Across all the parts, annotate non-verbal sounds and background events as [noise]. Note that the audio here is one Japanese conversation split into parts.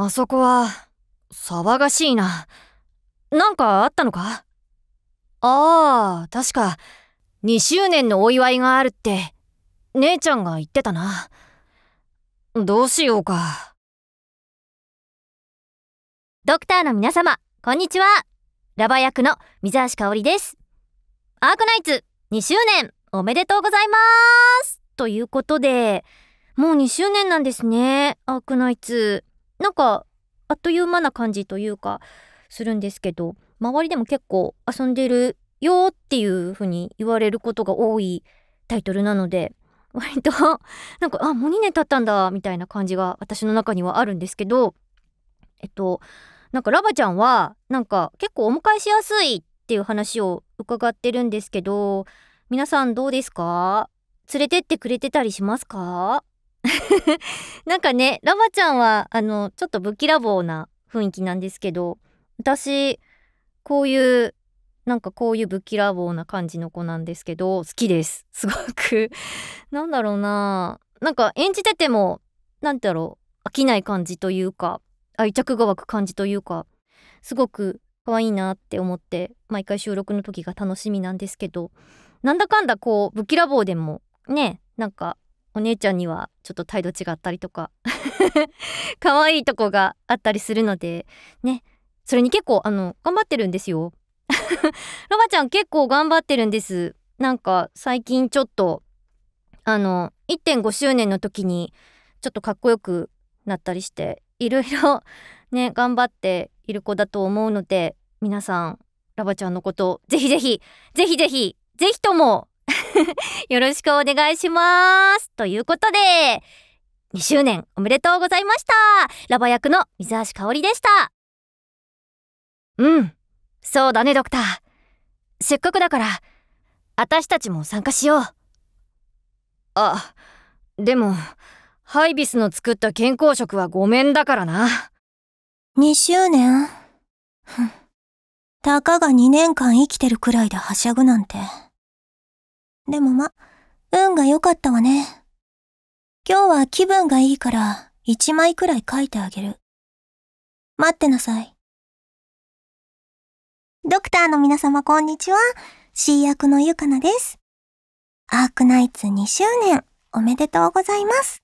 あそこは、騒がしいな。なんかあったのかああ、確か、2周年のお祝いがあるって、姉ちゃんが言ってたな。どうしようか。ドクターの皆様、こんにちは。ラバ役の水橋香織です。アークナイツ2周年おめでとうございますということで、もう2周年なんですね、アークナイツ。なんかあっという間な感じというかするんですけど周りでも結構遊んでるよっていう風に言われることが多いタイトルなので割と [laughs] なんかあもう2年経ったんだみたいな感じが私の中にはあるんですけどえっとなんかラバちゃんはなんか結構お迎えしやすいっていう話を伺ってるんですけど皆さんどうですか連れてってくれてたりしますか [laughs] なんかねラバちゃんはあのちょっとぶっきらぼうな雰囲気なんですけど私こういうなんかこういうぶっきらぼうな感じの子なんですけど好きですすごく [laughs] なんだろうななんか演じててもなんだろう飽きない感じというか愛着が湧く感じというかすごく可愛いなって思って毎回収録の時が楽しみなんですけどなんだかんだこうぶっきらぼうでもねなんかお姉ちゃんにはちょっと態度違ったりとか [laughs] 可愛いとこがあったりするのでねそれに結構あの頑張ってるんですよ [laughs] ロバちゃん結構頑張ってるんですなんか最近ちょっとあの1.5周年の時にちょっとかっこよくなったりしていろいろね頑張っている子だと思うので皆さんラバちゃんのことぜひぜひぜひぜひぜひとも [laughs] よろしくお願いします。ということで、2周年おめでとうございました。ラバ役の水橋香織でした。うん、そうだね、ドクター。せっかくだから、私たちも参加しよう。あ、でも、ハイビスの作った健康食はごめんだからな。2周年たかが2年間生きてるくらいではしゃぐなんて。でもま、運が良かったわね。今日は気分がいいから一枚くらい書いてあげる。待ってなさい。ドクターの皆様こんにちは。C 役のゆかなです。アークナイツ2周年おめでとうございます。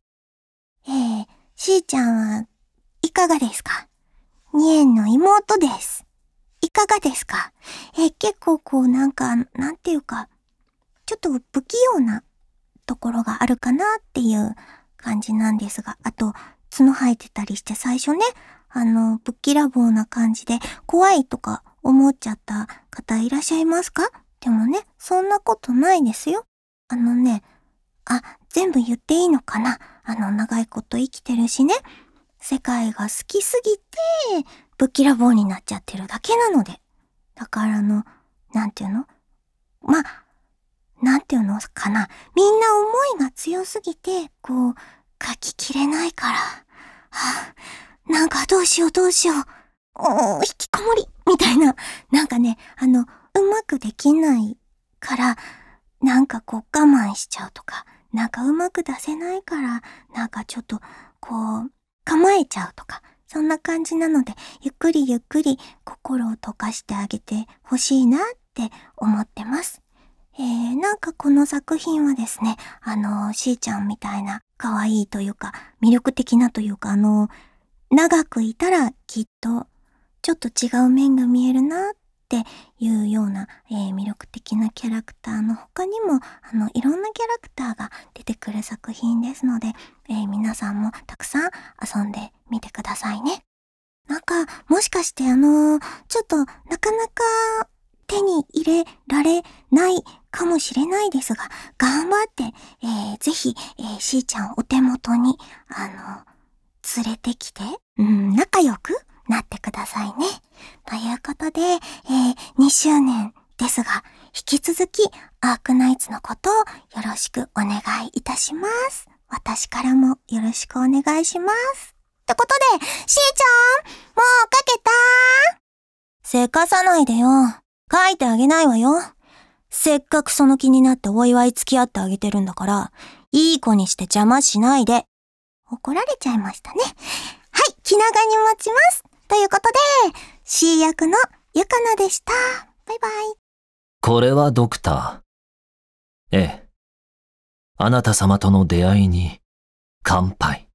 えー、C ちゃんはいかがですか ?2 円の妹です。いかがですかえー、結構こうなんか、なんていうか、ちょっと不器用なところがあるかなっていう感じなんですが、あと、角生えてたりして最初ね、あの、ぶっきらぼうな感じで怖いとか思っちゃった方いらっしゃいますかでもね、そんなことないですよ。あのね、あ、全部言っていいのかなあの、長いこと生きてるしね。世界が好きすぎて、ぶっきらぼうになっちゃってるだけなので。だからあの、なんていうのまあ、なんていうのかな。みんな思いが強すぎて、こう、書ききれないから。はあ、なんかどうしようどうしよう。おー、引きこもりみたいな。なんかね、あの、うまくできないから、なんかこう我慢しちゃうとか、なんかうまく出せないから、なんかちょっと、こう、構えちゃうとか、そんな感じなので、ゆっくりゆっくり心を溶かしてあげてほしいなって思ってます。えー、なんかこの作品はですね、あの、しーちゃんみたいな可愛いというか、魅力的なというか、あの、長くいたらきっと、ちょっと違う面が見えるなっていうような、えー、魅力的なキャラクターの他にも、あの、いろんなキャラクターが出てくる作品ですので、えー、皆さんもたくさん遊んでみてくださいね。なんか、もしかしてあの、ちょっとなかなか手に入れられないかもしれないですが、頑張って、えー、ぜひ、えー、しーちゃんお手元に、あの、連れてきて、うん、仲良くなってくださいね。ということで、えー、2周年ですが、引き続き、アークナイツのことをよろしくお願いいたします。私からもよろしくお願いします。ってことで、しーちゃん、もうかけたせかさないでよ。書いてあげないわよ。せっかくその気になってお祝い付き合ってあげてるんだから、いい子にして邪魔しないで。怒られちゃいましたね。はい、気長に待ちます。ということで、C 役のゆかなでした。バイバイ。これはドクター。ええ。あなた様との出会いに、乾杯。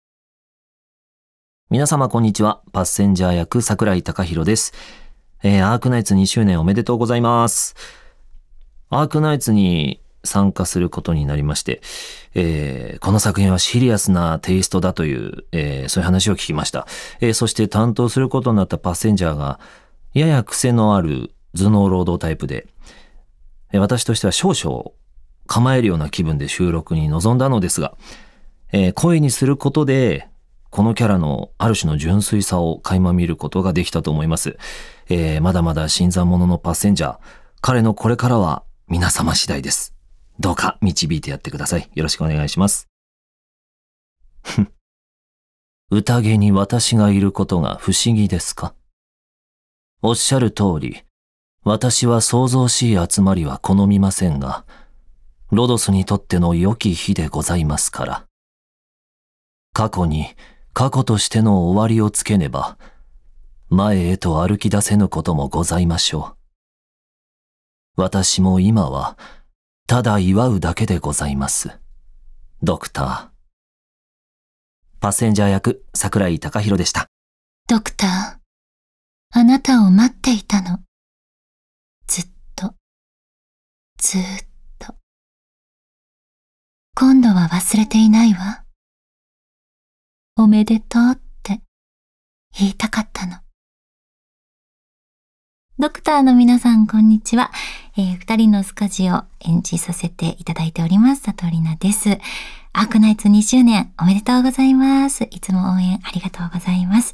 皆様こんにちは。パッセンジャー役、桜井隆弘です。えー、アークナイツ2周年おめでとうございます。アークナイツに参加することになりまして、えー、この作品はシリアスなテイストだという、えー、そういう話を聞きました、えー、そして担当することになったパッセンジャーが、やや癖のある頭脳労働タイプで、私としては少々構えるような気分で収録に臨んだのですが、えー、声にすることで、このキャラのある種の純粋さを垣間見ることができたと思います。えー、まだまだ新参者のパッセンジャー、彼のこれからは皆様次第です。どうか導いてやってください。よろしくお願いします。ふん。宴に私がいることが不思議ですかおっしゃる通り、私は想像しい集まりは好みませんが、ロドスにとっての良き日でございますから。過去に過去としての終わりをつけねば、前へと歩き出せぬこともございましょう。私も今は、ただ祝うだけでございます。ドクター。パッセンジャー役、桜井隆弘でした。ドクター、あなたを待っていたの。ずっと、ずっと。今度は忘れていないわ。おめでとうって言いたかったの。ドクターの皆さんこんにちは。えー、2人のスカジを演じさせていただいております、佐藤里奈です。アークナイツ2周年おめでとうございます。いつも応援ありがとうございます。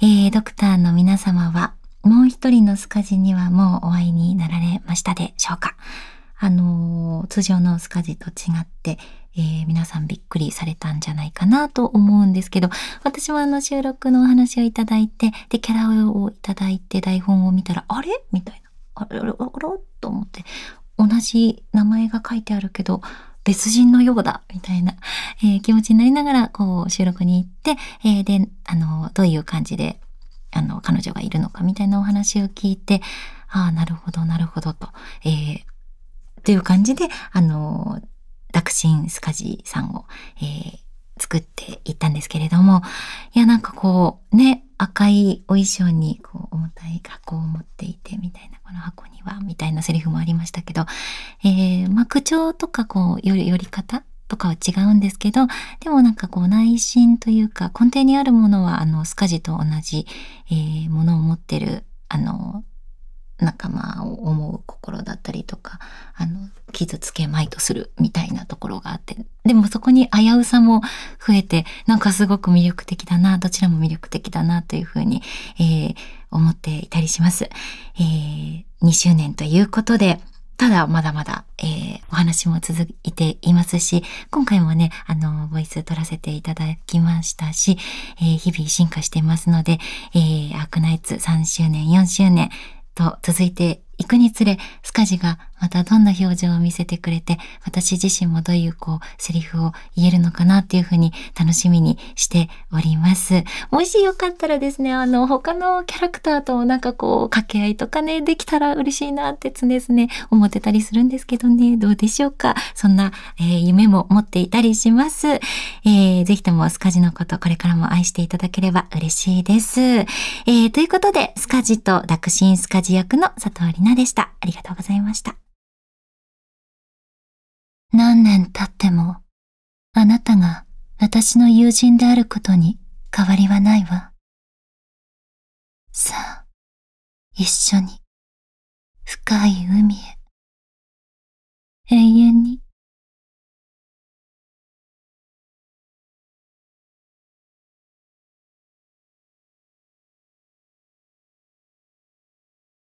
えー、ドクターの皆様は、もう一人のスカジにはもうお会いになられましたでしょうかあのー、通常のスカジと違って、えー、皆さんびっくりされたんじゃないかなと思うんですけど、私もあの収録のお話をいただいて、で、キャラをいただいて台本を見たら、あれみたいな。あれあれあれと思って同じ名前が書いてあるけど別人のようだみたいな、えー、気持ちになりながらこう収録に行って、えー、であのどういう感じであの彼女がいるのかみたいなお話を聞いてああなるほどなるほどと、えー、という感じであの楽神スカジさんを、えー、作っていったんですけれどもいやなんかこうね赤いお衣装にこう重たい格好を持っていてみたいなの箱には」みたいなセリフもありましたけど、えーまあ、口調とかこうより寄り方とかは違うんですけどでもなんかこう内心というか根底にあるものはあのスカジと同じ、えー、ものを持ってるあの傷つけまいとするみたいなところがあってでもそこに危うさも増えてなんかすごく魅力的だなどちらも魅力的だなというふうに、えー、思っていたりします。えー、2周年ということでただまだまだ、えー、お話も続いていますし、今回もね、あの、ボイス取らせていただきましたし、えー、日々進化していますので、えー、アークナイツ3周年、4周年と続いていくにつれ、スカジがまたどんな表情を見せてくれて、私自身もどういうこう、セリフを言えるのかなっていうふうに楽しみにしております。もしよかったらですね、あの、他のキャラクターともなんかこう、掛け合いとかね、できたら嬉しいなって常々思ってたりするんですけどね、どうでしょうか。そんな、えー、夢も持っていたりします。えー、ぜひともスカジのこと、これからも愛していただければ嬉しいです。えー、ということで、スカジとダクシンスカジ役の佐藤里奈でした。ありがとうございました。何年経っても、あなたが私の友人であることに変わりはないわ。さあ、一緒に、深い海へ、永遠に。